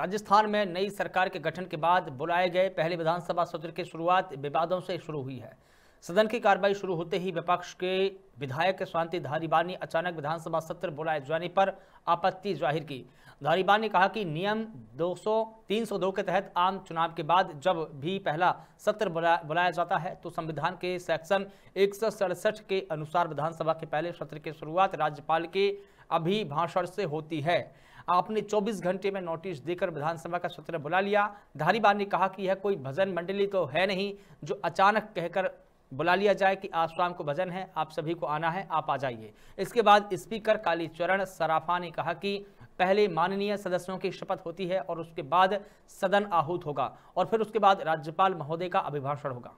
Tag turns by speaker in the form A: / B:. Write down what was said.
A: राजस्थान में नई सरकार के गठन के बाद बुलाए गए पहले विधानसभा सत्र की शुरुआत विवादों से शुरू हुई है सदन की कार्रवाई शुरू होते ही विपक्ष के विधायक शांति धारीबान ने अचानक विधानसभा सत्र बुलाए जाने पर आपत्ति जाहिर की धारीबान ने कहा कि नियम 200 302 के तहत आम चुनाव के बाद जब भी पहला सत्र बुला, बुलाया जाता है तो संविधान के सेक्शन एक के अनुसार विधानसभा के पहले सत्र की शुरुआत राज्यपाल के अभिभाषण से होती है आपने 24 घंटे में नोटिस देकर विधानसभा का सत्र बुला लिया धारीवाल ने कहा कि यह कोई भजन मंडली तो है नहीं जो अचानक कहकर बुला लिया जाए कि आज शाम को भजन है आप सभी को आना है आप आ जाइए इसके बाद स्पीकर कालीचरण सराफा ने कहा कि पहले माननीय सदस्यों की शपथ होती है और उसके बाद सदन आहूत होगा और फिर उसके बाद राज्यपाल महोदय का अभिभाषण होगा